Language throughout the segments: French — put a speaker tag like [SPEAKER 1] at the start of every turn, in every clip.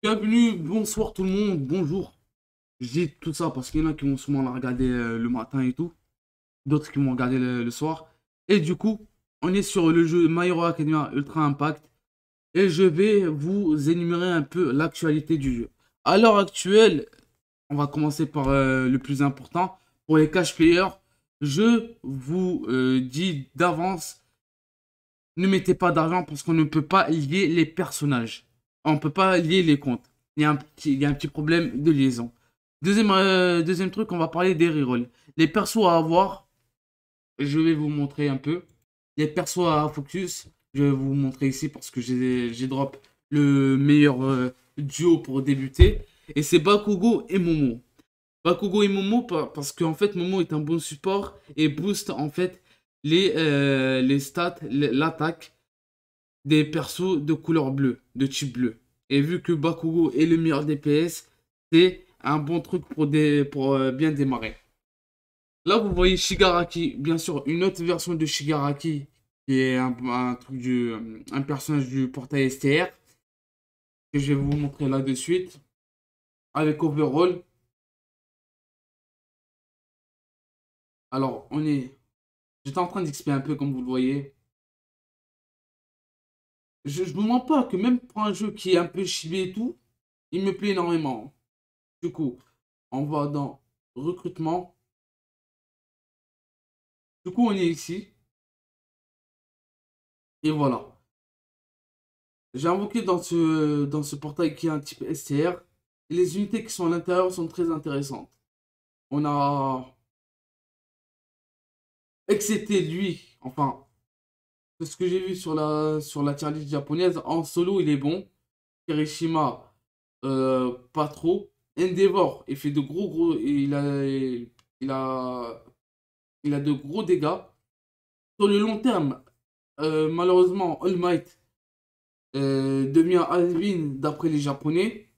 [SPEAKER 1] Bienvenue, bonsoir tout le monde, bonjour. Je dis tout ça parce qu'il y en a qui vont souvent la regarder euh, le matin et tout. D'autres qui vont regarder le, soir. Et du coup, on est sur le jeu My Hero Academia Ultra Impact. Et je vais vous énumérer un peu l'actualité du jeu. À l'heure actuelle, on va commencer par euh, le plus important. Pour les cash players, je vous euh, dis d'avance, ne mettez pas d'argent parce qu'on ne peut pas lier les personnages on ne peut pas lier les comptes. Il y, a un petit, problème de liaison. Deuxième, euh, deuxième truc, on va parler des rerolls. Les persos à avoir, je vais vous montrer un peu. Les persos à focus, je vais vous montrer ici parce que j'ai drop le meilleur euh, duo pour débuter. Et c'est Bakugo et Momo. Bakugo et Momo parce qu'en fait Momo est un bon support et booste en fait les, euh, les stats, l'attaque des persos de couleur bleue, de type bleu. Et vu que Bakugo est le meilleur DPS, c'est un bon truc pour, des, pour euh, bien démarrer. Là, vous voyez Shigaraki, bien sûr, une autre version de Shigaraki, qui est un, truc du, euh, un personnage du portail STR,
[SPEAKER 2] que je vais vous montrer là de suite, avec Overall. Alors, on est... J'étais en train d'expliquer un peu, comme vous le voyez je ne me mens pas que même pour un jeu qui est un peu chibé et tout, il me plaît énormément. Du coup, on va dans recrutement. Du coup, on est ici. Et voilà. J'ai invoqué dans ce, dans ce portail qui est un type STR. les unités qui sont à l'intérieur sont très intéressantes. On a... Excepté lui, enfin, ce que j'ai vu sur la, sur la tier japonaise, en solo, il est bon.
[SPEAKER 1] Kirishima, euh, pas trop. Endeavor, il fait de gros, gros. Il a, il a, il a de gros dégâts. Sur le long terme, euh, malheureusement, All Might euh, devient Alvin d'après les Japonais.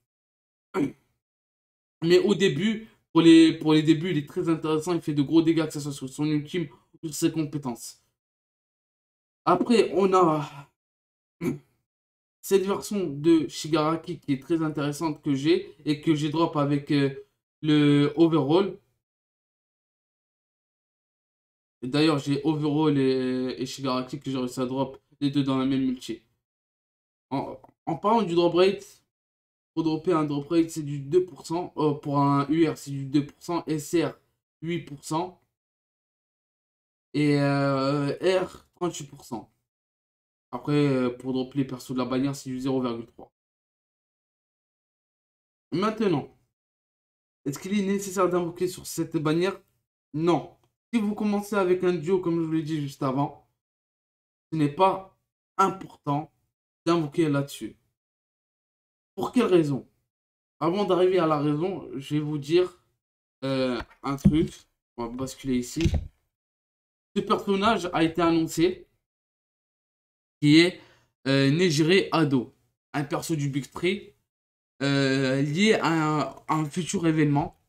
[SPEAKER 1] Mais au début, pour les, pour les débuts, il est très intéressant. Il fait de gros dégâts, que ce soit sur son ultime ou sur ses compétences. Après, on a cette version de Shigaraki qui est très intéressante que j'ai et que j'ai drop avec euh, le
[SPEAKER 2] overall. D'ailleurs, j'ai overall et, Shigaraki que j'ai réussi à drop les deux dans la même multi. En, parlant du
[SPEAKER 1] drop rate, pour dropper un drop rate, c'est du 2%. Euh, pour un UR, c'est du 2%. SR, 8%. Et euh,
[SPEAKER 2] R, 38%. Après, euh, pour dropper les persos de la bannière, c'est du 0,3. Maintenant, est-ce qu'il est nécessaire d'invoquer sur cette bannière Non. Si vous commencez avec un duo, comme je vous l'ai dit juste avant, ce n'est pas important d'invoquer là-dessus. Pour quelle raison Avant d'arriver à la raison, je vais vous dire
[SPEAKER 1] euh, un truc. On va basculer ici ce personnage a été annoncé, qui est euh, Ado, un perso du
[SPEAKER 2] Big Tree euh, lié à un, futur événement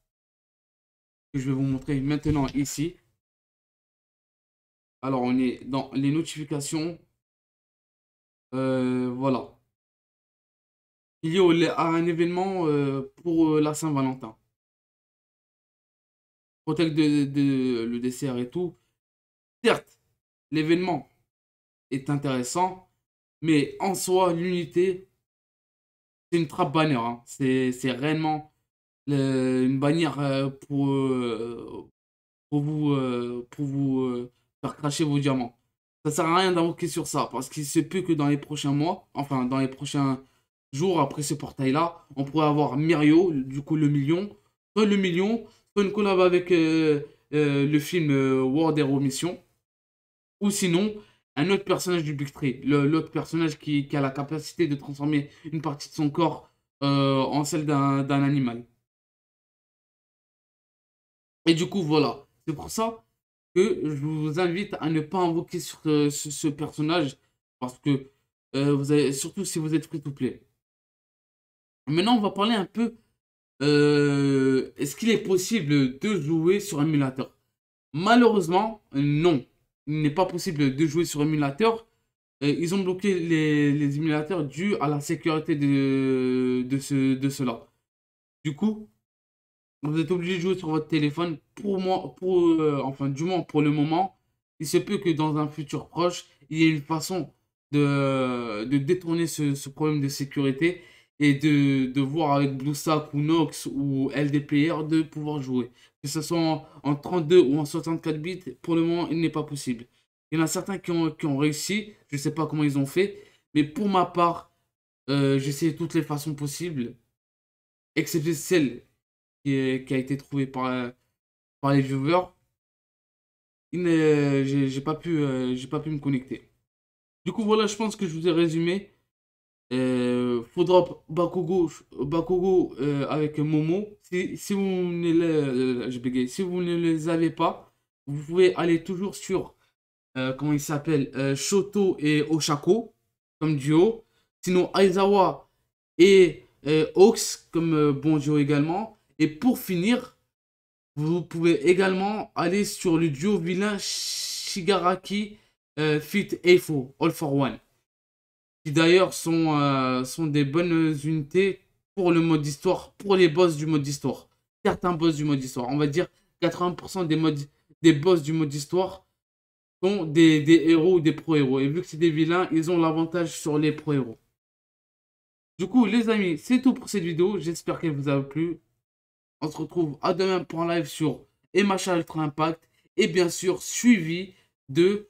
[SPEAKER 2] que je vais vous montrer maintenant ici. Alors on est dans les notifications. Euh, voilà. Il y a un événement euh, pour la Saint-Valentin. Protect de, le dessert et tout. Certes, l'événement est intéressant, mais en soi, l'unité,
[SPEAKER 1] c'est une trappe bannière. Hein. C'est, réellement euh, une bannière euh, pour, euh, pour vous, pour vous faire cracher vos diamants. Ça sert à rien d'invoquer sur ça, parce qu'il se peut que dans les prochains mois, enfin dans les prochains jours après ce portail-là, on pourrait avoir Mirio, du coup le million, soit le million, soit une collab avec le film World Hero Mission ou sinon, un autre personnage du Big l'autre personnage qui, a la capacité de transformer une partie de son corps euh, en celle d'un animal. Et du coup, voilà. C'est pour ça que je vous invite à ne pas invoquer sur, euh, ce, personnage parce que euh, vous avez, surtout si vous êtes free to play. Maintenant, on va parler un peu est-ce qu'il est possible de jouer sur émulateur Malheureusement, non n'est pas possible de jouer sur émulateur. Et ils ont bloqué les, émulateurs dû à la sécurité de, de, ce, de cela. Du coup, vous êtes obligé de jouer sur votre téléphone pour moi, pour, euh, enfin du moins pour le moment. Il se peut que dans un futur proche, il y ait une façon de, détourner ce, ce problème de sécurité et de, de voir avec Bluesack ou Nox ou LD de pouvoir jouer. Que ce soit en, 32 ou en 64 bits, pour le moment, il n'est pas possible. Il y en a certains qui ont, réussi, je ne sais pas comment ils ont fait, mais pour ma part, euh, j'essaie toutes les façons possibles, excepté celle qui, a été trouvée par, par les viewers. j'ai pas, pu, euh, pas pu me connecter. Du coup, voilà, je pense que je vous ai résumé euh, Bakugo, Bakugo euh, avec Momo. Si, vous ne les, euh, si vous ne les avez pas, vous pouvez aller toujours sur, euh, comment il s'appelle, Shoto et Oshako comme duo. Sinon, Aizawa et Ox comme bon duo également. Et pour finir, vous pouvez également aller sur le duo vilain Shigaraki Fit Eifo, All for One qui d'ailleurs sont, euh, sont des bonnes unités pour le mode histoire, pour les boss du mode histoire. Certains boss du mode histoire. On va dire 80% des, modes, des boss du mode histoire sont des, héros ou des pro-héros. Et vu que c'est des vilains, ils ont l'avantage sur les pro-héros. Du coup, les amis, c'est tout pour cette vidéo. J'espère qu'elle vous a plu. On se retrouve à demain pour un live sur MHA Ultra Impact. Et bien sûr, suivi d'un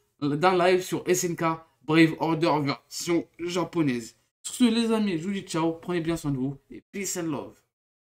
[SPEAKER 2] live sur SNK Brave Order version japonaise. Sur ce, les amis, je vous dis ciao, prenez bien soin de vous et peace and love.